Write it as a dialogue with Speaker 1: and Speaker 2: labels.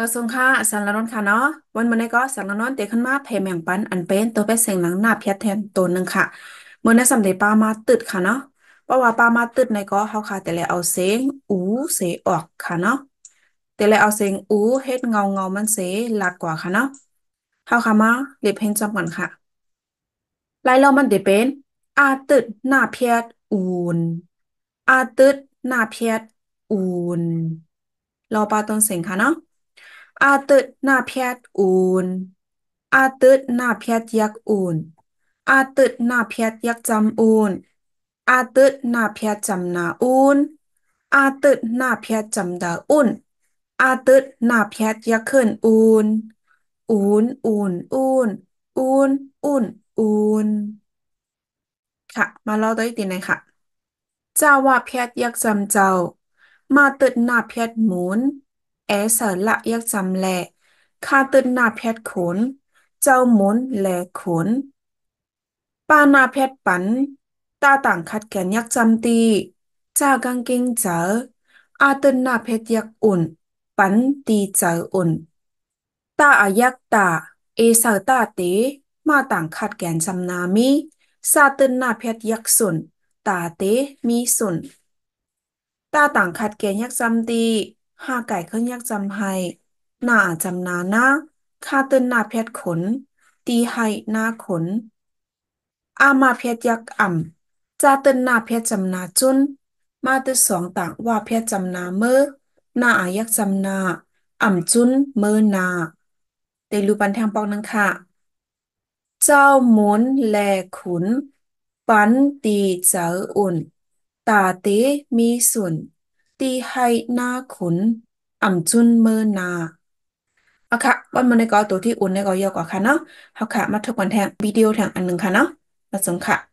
Speaker 1: มื่องค่ะสันละนนค่ะเนาะวันมื้อนี้ก็สันละนนเตขึ้นมาแผ่แมงปันอันเป็นตัวเป็นเสียงหลังหน้าเพียแทนตัวหนึ่งค่ะมื้อนี้สำเร็จปลามาตึดค่ะเนาะเพราะว่าปลามาตึดในก็เฮาค่ะ แต่ละเอาเสียงอูเสียออกค่ะเนาะแต่ละเอาเสียงอูเฮ็ดเงาเงามันเสียหลักกว่าค่ะเนาะเฮาค่ะมาเรียบเพ่นจำกอนค่ะไายเรามันเดเป็นอาตึดหน้าเพียดอูนอาตึดหน้าเพียดอูนรอปาต้นเสียงค่ะเนาะอาตึดหน้าเพียดอูน อาตึดหน้าเพียดยักอูนอาตึดหน้าเพียดยักจำอูน อาตึดหน้าเพียดจำนาอูน อาตึดหน้าเพียดจำดาอุ่นอาตึดหน้าเพียดยักขึ้นอูน อูน อูนอูนอูนอูนอูนค่ะ มาเล่าต่ออีกทีหน่อยค่ะจ้าว่าเพียดยักจำเจ้า มาตึดหน้าเพียดหมุนแอสาละยักจำแหละ คาตึนนาแพทขน เจ้ามุนแหลขน ปานาแพทปัน ตาต่างคัดแกนยักจำตีจากังกิงเจออาตึนนาแพทยักอุ่น ปันตีเจออุ่น ตาอายักตา เอสาตาเตมาต่างคัดแกนจำนามีซาตึนนาแพทยักสุน ตาเตมีสุน ตาต่างคัดแกนยักจำตีหาไก่ขึ้นยักจำให้หน้าจำนาหน้าขาเตินหน้าเพชดขน ตีให้หน้าขน อามาเพชดยักอ่ำจาเตินหน้าเพชดจำนาจุน มาตือสองต่างว่าเพชดจำนาเมื่อหน้าอายักจำนาอ่ำจุนเมื่อนาเตลูปันแทงปองนังค่ะ เจ้าหมุนแลขุนปันตีเจออุ่น ตาเตมีส่วนตีให้หน้าขุนอ่ำจุนเมินนาเอาค่ะวันมันในกอตัวที่อุ่นในกอเยอะกว่าค่ะเนาะเอาค่ะ มาทบกวนแทงวิดีโอแทงอันหนึ่งค่ะเนาะมาส่งค่ะ